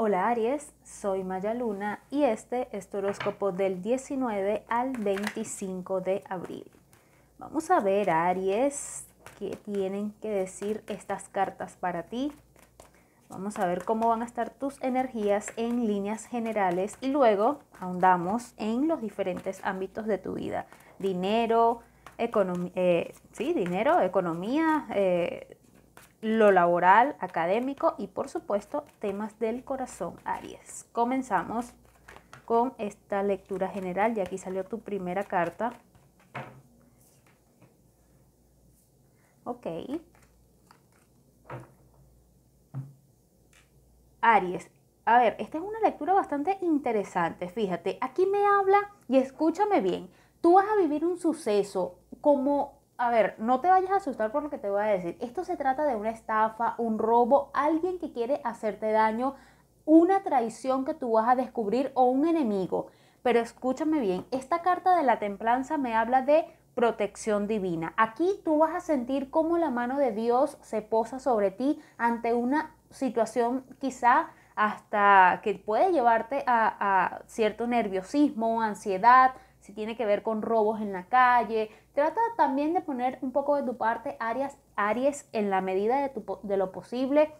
Hola Aries, soy Maya Luna y este es tu horóscopo del 19 al 25 de abril. Vamos a ver Aries qué tienen que decir estas cartas para ti. Vamos a ver cómo van a estar tus energías en líneas generales y luego ahondamos en los diferentes ámbitos de tu vida. Dinero, economía eh, sí, dinero economía, eh, lo laboral, académico y por supuesto temas del corazón Aries. Comenzamos con esta lectura general y aquí salió tu primera carta. Ok. Aries. A ver, esta es una lectura bastante interesante. Fíjate, aquí me habla y escúchame bien. Tú vas a vivir un suceso como a ver, no te vayas a asustar por lo que te voy a decir. Esto se trata de una estafa, un robo, alguien que quiere hacerte daño, una traición que tú vas a descubrir o un enemigo. Pero escúchame bien, esta carta de la templanza me habla de protección divina. Aquí tú vas a sentir cómo la mano de Dios se posa sobre ti ante una situación quizá hasta que puede llevarte a, a cierto nerviosismo, ansiedad, si tiene que ver con robos en la calle. Trata también de poner un poco de tu parte áreas, en la medida de, lo posible.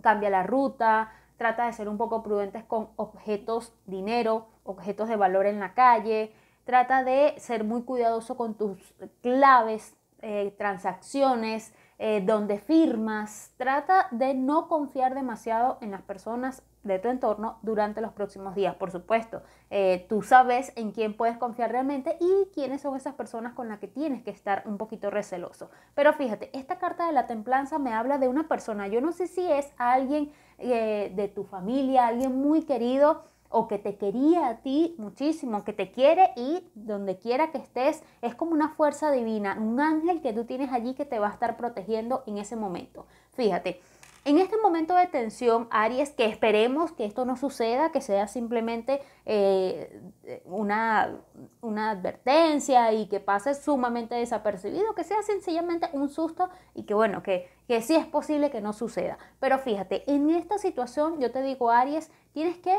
Cambia la ruta, trata de ser un poco prudentes con objetos, dinero, objetos de valor en la calle. Trata de ser muy cuidadoso con tus claves, eh, transacciones, eh, donde firmas. Trata de no confiar demasiado en las personas de tu entorno durante los próximos días, por supuesto. Eh, tú sabes en quién puedes confiar realmente y quiénes son esas personas con las que tienes que estar un poquito receloso. Pero fíjate, esta carta de la templanza me habla de una persona, yo no sé si es alguien eh, de tu familia, alguien muy querido o que te quería a ti muchísimo, que te quiere y donde quiera que estés, es como una fuerza divina, un ángel que tú tienes allí que te va a estar protegiendo en ese momento. Fíjate, en este momento de tensión, Aries, que esperemos que esto no suceda, que sea simplemente eh, una, advertencia y que pase sumamente desapercibido, que sea sencillamente un susto y que bueno, que, que sí es posible que no suceda. Pero fíjate, en esta situación, yo te digo, Aries, tienes que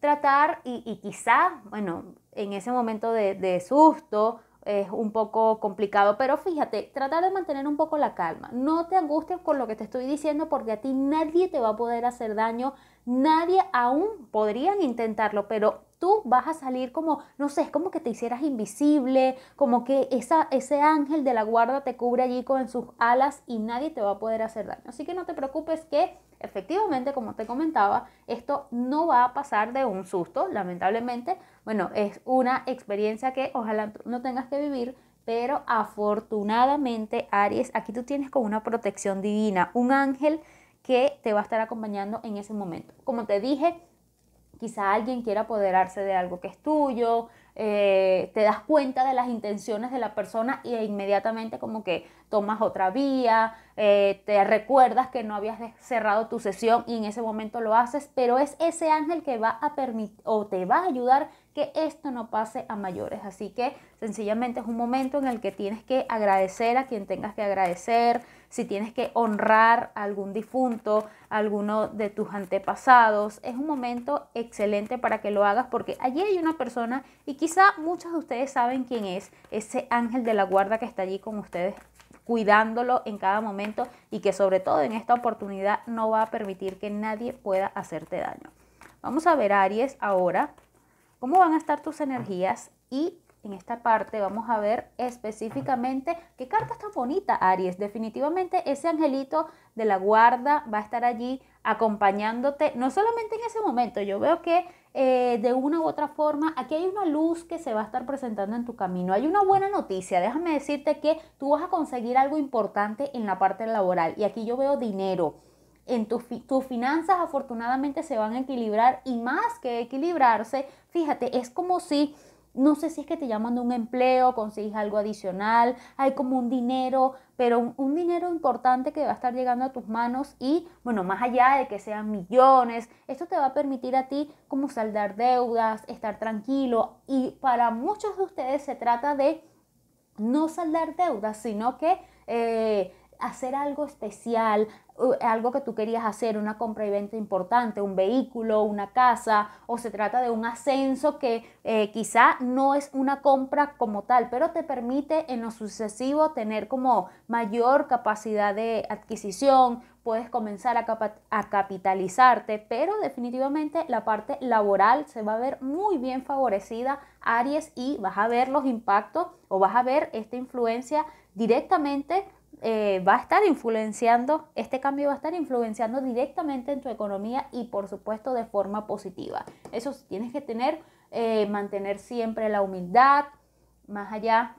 tratar y, quizá, bueno, en ese momento de susto, es un poco complicado, pero fíjate, tratar de mantener un poco la calma. No te angusties con lo que te estoy diciendo porque a ti nadie te va a poder hacer daño, nadie aún podrían intentarlo, pero tú vas a salir como, no sé, es como que te hicieras invisible, como que esa, ese ángel de la guarda te cubre allí con sus alas y nadie te va a poder hacer daño. Así que no te preocupes que efectivamente, como te comentaba, esto no va a pasar de un susto, lamentablemente. Bueno, es una experiencia que ojalá no tengas que vivir. Pero afortunadamente, Aries, aquí tú tienes como una protección divina, un ángel que te va a estar acompañando en ese momento. Como te dije, quizá alguien quiera apoderarse de algo que es tuyo, eh, te das cuenta de las intenciones de la persona e inmediatamente como que tomas otra vía, eh, te recuerdas que no habías cerrado tu sesión y en ese momento lo haces, pero es ese ángel que va a permitir o te va a ayudar que esto no pase a mayores. Así que sencillamente es un momento en el que tienes que agradecer a quien tengas que agradecer, si tienes que honrar a algún difunto, alguno de tus antepasados. Es un momento excelente para que lo hagas porque allí hay una persona y quizá muchos de ustedes saben quién es ese ángel de la guarda que está allí con ustedes cuidándolo en cada momento y que sobre todo en esta oportunidad no va a permitir que nadie pueda hacerte daño. Vamos a ver Aries ahora cómo van a estar tus energías y en esta parte vamos a ver específicamente qué carta está bonita, Aries. Definitivamente ese angelito de la guarda va a estar allí acompañándote, no solamente en ese momento, yo veo que eh, de una u otra forma, aquí hay una luz que se va a estar presentando en tu camino. Hay una buena noticia, déjame decirte que tú vas a conseguir algo importante en la parte laboral y aquí yo veo dinero en tus finanzas afortunadamente se van a equilibrar y más que equilibrarse, fíjate, es como si no sé si es que te llaman de un empleo, consigues algo adicional, hay como un dinero, pero un, dinero importante que va a estar llegando a tus manos y, bueno, más allá de que sean millones, esto te va a permitir a ti como saldar deudas, estar tranquilo y para muchos de ustedes se trata de no saldar deudas, sino que... Eh, hacer algo especial, algo que tú querías hacer, una compra y venta importante, un vehículo, una casa, o se trata de un ascenso que eh, quizá no es una compra como tal, pero te permite en lo sucesivo tener como mayor capacidad de adquisición, puedes comenzar a, a capitalizarte, pero definitivamente la parte laboral se va a ver muy bien favorecida, Aries, y vas a ver los impactos o vas a ver esta influencia directamente eh, va a estar influenciando, este cambio va a estar influenciando directamente en tu economía y por supuesto de forma positiva. Eso tienes que tener, eh, mantener siempre la humildad, más allá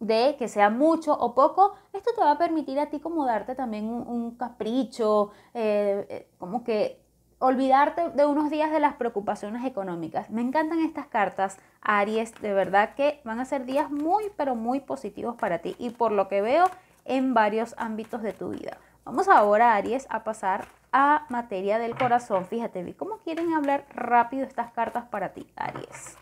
de que sea mucho o poco, esto te va a permitir a ti como darte también un, capricho, eh, como que olvidarte de unos días de las preocupaciones económicas. Me encantan estas cartas, Aries, de verdad que van a ser días muy, pero muy positivos para ti. Y por lo que veo, en varios ámbitos de tu vida. Vamos ahora, Aries, a pasar a materia del corazón. Fíjate, vi cómo quieren hablar rápido estas cartas para ti, Aries.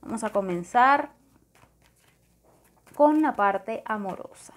Vamos a comenzar con la parte amorosa.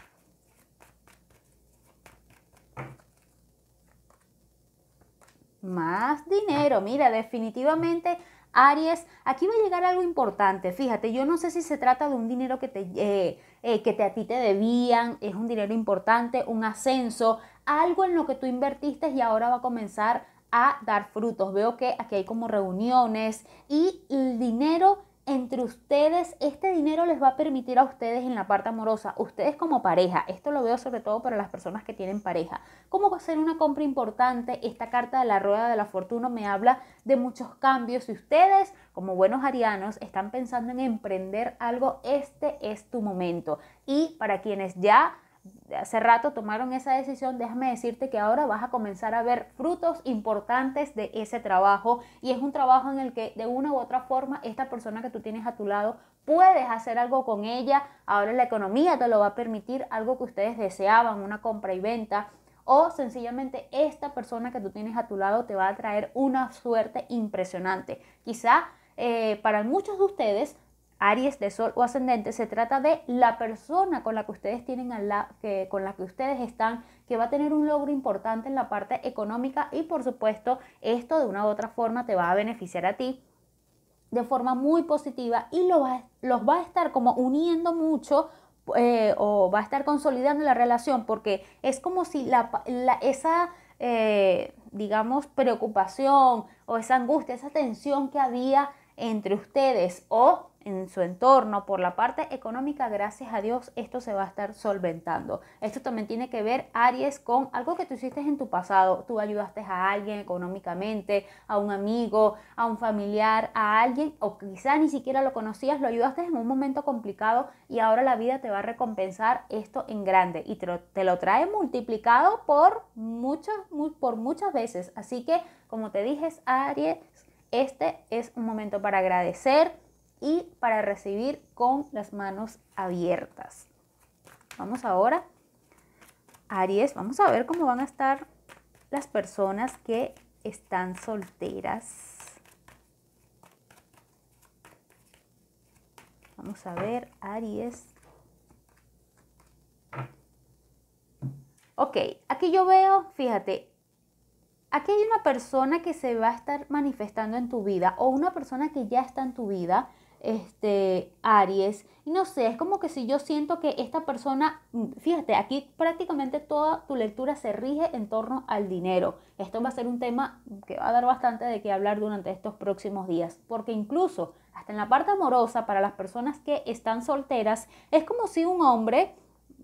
Más dinero, mira, definitivamente Aries, aquí va a llegar algo importante. Fíjate, yo no sé si se trata de un dinero que te, eh, eh, que te, a ti te debían, es un dinero importante, un ascenso, algo en lo que tú invertiste y ahora va a comenzar a dar frutos. Veo que aquí hay como reuniones y el dinero entre ustedes, este dinero les va a permitir a ustedes en la parte amorosa, ustedes como pareja, esto lo veo sobre todo para las personas que tienen pareja, cómo hacer una compra importante, esta carta de la rueda de la fortuna me habla de muchos cambios, si ustedes como buenos arianos están pensando en emprender algo, este es tu momento. Y para quienes ya hace rato tomaron esa decisión, déjame decirte que ahora vas a comenzar a ver frutos importantes de ese trabajo y es un trabajo en el que de una u otra forma esta persona que tú tienes a tu lado puedes hacer algo con ella, ahora la economía te lo va a permitir, algo que ustedes deseaban, una compra y venta. O sencillamente esta persona que tú tienes a tu lado te va a traer una suerte impresionante. Quizá eh, para muchos de ustedes Aries de Sol o Ascendente, se trata de la persona con la que ustedes tienen que, con la que ustedes están, que va a tener un logro importante en la parte económica y por supuesto esto de una u otra forma te va a beneficiar a ti de forma muy positiva y los va a estar como uniendo mucho eh, o va a estar consolidando la relación porque es como si esa, eh, digamos, preocupación o esa angustia, esa tensión que había entre ustedes o en su entorno, por la parte económica, gracias a Dios, esto se va a estar solventando. Esto también tiene que ver, Aries, con algo que tú hiciste en tu pasado. Tú ayudaste a alguien económicamente, a un amigo, a un familiar, a alguien, o quizá ni siquiera lo conocías, lo ayudaste en un momento complicado y ahora la vida te va a recompensar esto en grande y te lo, trae multiplicado por, muchas por muchas veces. Así que, como te dije, Aries, este es un momento para agradecer y para recibir con las manos abiertas. Vamos ahora, Aries, vamos a ver cómo van a estar las personas que están solteras. Vamos a ver, Aries. Ok, aquí yo veo, fíjate, aquí hay una persona que se va a estar manifestando en tu vida o una persona que ya está en tu vida este, Aries. Y no sé, es como que si yo siento que esta persona, mm, fíjate, aquí prácticamente toda tu lectura se rige en torno al dinero. Esto va a ser un tema que va a dar bastante de qué hablar durante estos próximos días, porque incluso hasta en la parte amorosa, para las personas que están solteras, es como si un hombre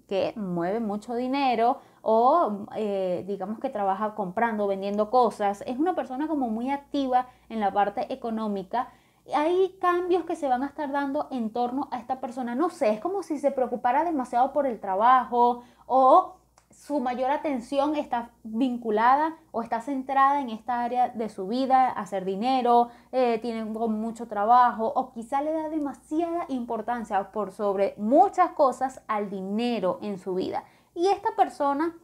que mueve mucho dinero o eh, digamos que trabaja comprando, vendiendo cosas, es una persona como muy activa en la parte económica hay cambios que se van a estar dando en torno a esta persona. No sé, es como si se preocupara demasiado por el trabajo o su mayor atención está vinculada o está centrada en esta área de su vida, hacer dinero, eh, tiene mucho trabajo o quizá le da demasiada importancia por sobre muchas cosas al dinero en su vida. Y esta persona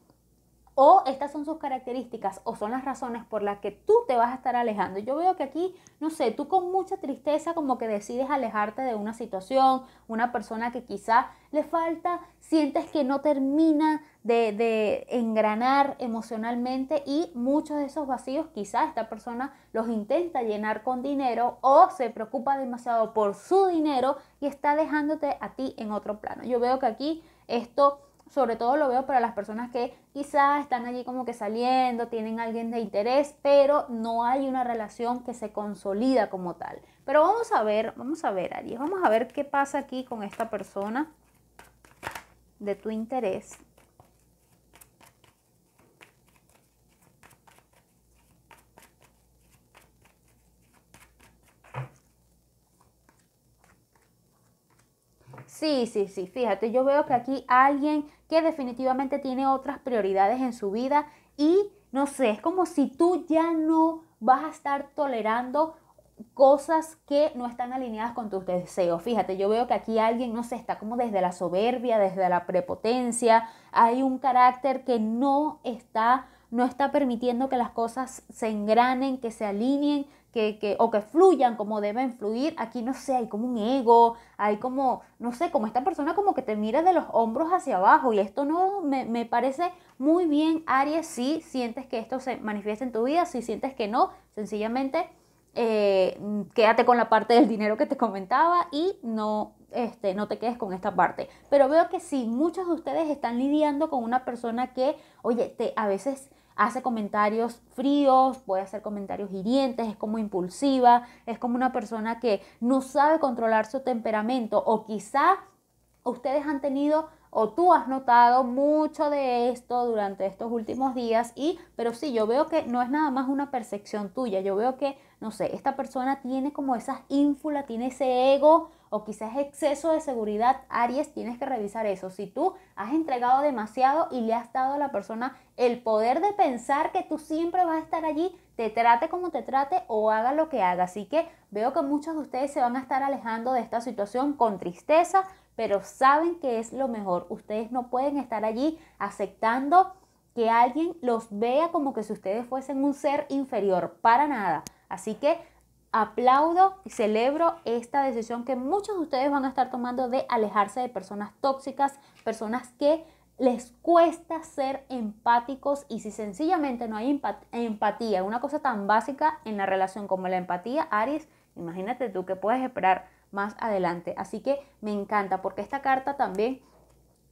o estas son sus características o son las razones por las que tú te vas a estar alejando. Yo veo que aquí, no sé, tú con mucha tristeza como que decides alejarte de una situación, una persona que quizá le falta, sientes que no termina de, de engranar emocionalmente y muchos de esos vacíos quizá esta persona los intenta llenar con dinero o se preocupa demasiado por su dinero y está dejándote a ti en otro plano. Yo veo que aquí esto sobre todo lo veo para las personas que quizás están allí como que saliendo, tienen alguien de interés, pero no hay una relación que se consolida como tal. Pero vamos a ver, vamos a ver, Aries, vamos a ver qué pasa aquí con esta persona de tu interés. Sí, sí, sí, fíjate, yo veo que aquí alguien que definitivamente tiene otras prioridades en su vida y no sé, es como si tú ya no vas a estar tolerando cosas que no están alineadas con tus deseos. Fíjate, yo veo que aquí alguien, no sé, está como desde la soberbia, desde la prepotencia, hay un carácter que no está no está permitiendo que las cosas se engranen, que se alineen, que, que, o que fluyan como deben fluir. Aquí no sé, hay como un ego, hay como, no sé, como esta persona como que te mira de los hombros hacia abajo y esto no me, parece muy bien, Aries, si sientes que esto se manifiesta en tu vida, si sientes que no, sencillamente eh, quédate con la parte del dinero que te comentaba y no, este, no te quedes con esta parte. Pero veo que si sí, muchos de ustedes están lidiando con una persona que, oye, te, a veces hace comentarios fríos, puede hacer comentarios hirientes, es como impulsiva, es como una persona que no sabe controlar su temperamento o quizá ustedes han tenido o tú has notado mucho de esto durante estos últimos días y, pero sí, yo veo que no es nada más una percepción tuya, yo veo que, no sé, esta persona tiene como esas ínfula, tiene ese ego o quizás exceso de seguridad, Aries, tienes que revisar eso. Si tú has entregado demasiado y le has dado a la persona el poder de pensar que tú siempre vas a estar allí, te trate como te trate o haga lo que haga. Así que veo que muchos de ustedes se van a estar alejando de esta situación con tristeza, pero saben que es lo mejor. Ustedes no pueden estar allí aceptando que alguien los vea como que si ustedes fuesen un ser inferior, para nada. Así que aplaudo y celebro esta decisión que muchos de ustedes van a estar tomando de alejarse de personas tóxicas, personas que les cuesta ser empáticos y si sencillamente no hay empatía, una cosa tan básica en la relación como la empatía, Aries, imagínate tú que puedes esperar más adelante. Así que me encanta porque esta carta también,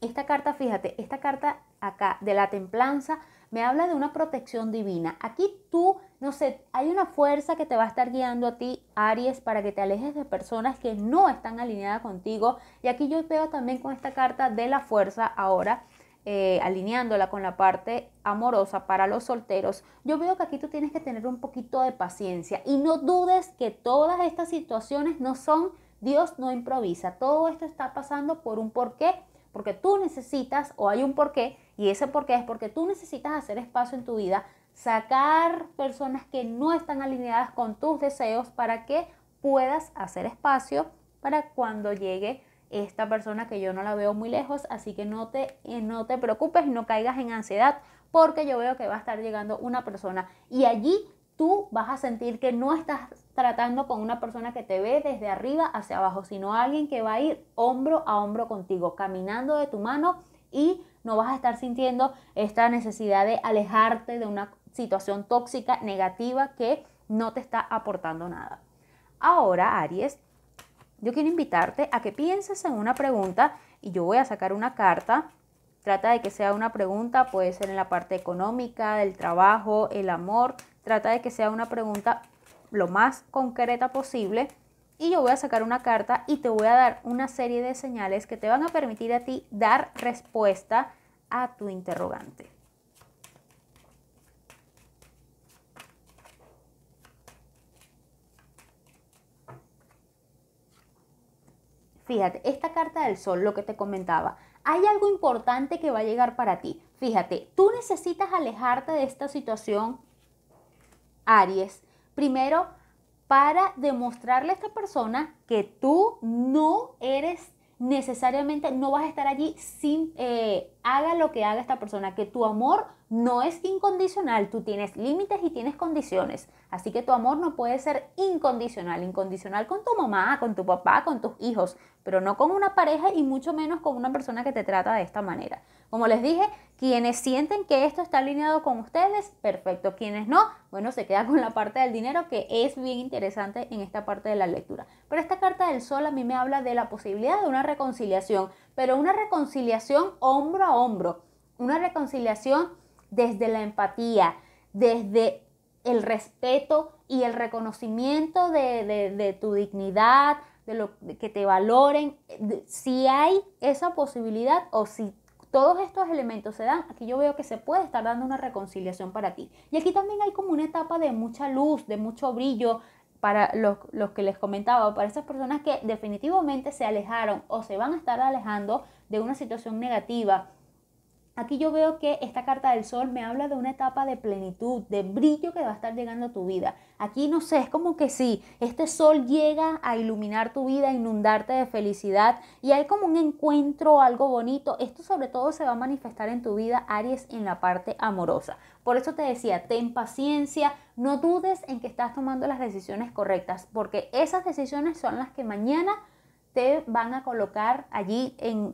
esta carta, fíjate, esta carta acá de la templanza me habla de una protección divina. Aquí tú, no sé, hay una fuerza que te va a estar guiando a ti, Aries, para que te alejes de personas que no están alineadas contigo. Y aquí yo veo también con esta carta de la fuerza ahora. Eh, alineándola con la parte amorosa para los solteros, yo veo que aquí tú tienes que tener un poquito de paciencia y no dudes que todas estas situaciones no son Dios no improvisa. Todo esto está pasando por un porqué, porque tú necesitas, o hay un porqué, y ese porqué es porque tú necesitas hacer espacio en tu vida, sacar personas que no están alineadas con tus deseos para que puedas hacer espacio para cuando llegue esta persona que yo no la veo muy lejos, así que no te, eh, no te preocupes no caigas en ansiedad porque yo veo que va a estar llegando una persona y allí tú vas a sentir que no estás tratando con una persona que te ve desde arriba hacia abajo, sino alguien que va a ir hombro a hombro contigo, caminando de tu mano y no vas a estar sintiendo esta necesidad de alejarte de una situación tóxica, negativa, que no te está aportando nada. Ahora, Aries, yo quiero invitarte a que pienses en una pregunta y yo voy a sacar una carta. Trata de que sea una pregunta, puede ser en la parte económica, del trabajo, el amor. Trata de que sea una pregunta lo más concreta posible y yo voy a sacar una carta y te voy a dar una serie de señales que te van a permitir a ti dar respuesta a tu interrogante. Fíjate, esta carta del sol, lo que te comentaba, hay algo importante que va a llegar para ti. Fíjate, tú necesitas alejarte de esta situación, Aries, Primero, para demostrarle a esta persona que tú no eres necesariamente, no vas a estar allí sin, eh, haga lo que haga esta persona, que tu amor no es incondicional, tú tienes límites y tienes condiciones, así que tu amor no puede ser incondicional, incondicional con tu mamá, con tu papá, con tus hijos, pero no con una pareja y mucho menos con una persona que te trata de esta manera. Como les dije, quienes sienten que esto está alineado con ustedes, perfecto, quienes no, bueno, se queda con la parte del dinero que es bien interesante en esta parte de la lectura. Pero esta carta del sol a mí me habla de la posibilidad de una reconciliación, pero una reconciliación hombro a hombro, una reconciliación desde la empatía, desde el respeto y el reconocimiento de, tu dignidad, de lo de que te valoren, si hay esa posibilidad o si todos estos elementos se dan, aquí yo veo que se puede estar dando una reconciliación para ti. Y aquí también hay como una etapa de mucha luz, de mucho brillo, para los, los, que les comentaba, para esas personas que definitivamente se alejaron o se van a estar alejando de una situación negativa, Aquí yo veo que esta carta del sol me habla de una etapa de plenitud, de brillo que va a estar llegando a tu vida. Aquí no sé, es como que sí, este sol llega a iluminar tu vida, a inundarte de felicidad y hay como un encuentro, algo bonito. Esto sobre todo se va a manifestar en tu vida, Aries, en la parte amorosa. Por eso te decía, ten paciencia, no dudes en que estás tomando las decisiones correctas, porque esas decisiones son las que mañana te van a colocar allí en,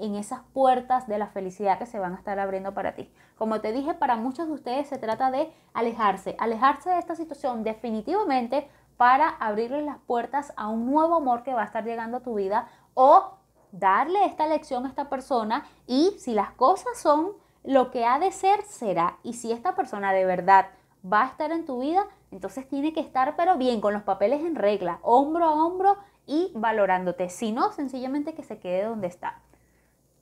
esas puertas de la felicidad que se van a estar abriendo para ti. Como te dije, para muchos de ustedes se trata de alejarse, alejarse de esta situación definitivamente para abrirle las puertas a un nuevo amor que va a estar llegando a tu vida o darle esta lección a esta persona y si las cosas son lo que ha de ser, será. Y si esta persona de verdad va a estar en tu vida, entonces tiene que estar pero bien, con los papeles en regla, hombro a hombro y valorándote, sino sencillamente que se quede donde está.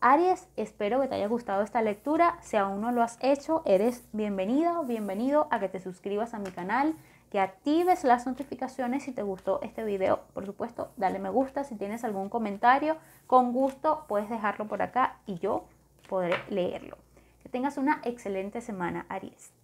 Aries, espero que te haya gustado esta lectura. Si aún no lo has hecho, eres bienvenido o bienvenido a que te suscribas a mi canal, que actives las notificaciones si te gustó este video. Por supuesto, dale me gusta. Si tienes algún comentario, con gusto puedes dejarlo por acá y yo podré leerlo. Que tengas una excelente semana, Aries.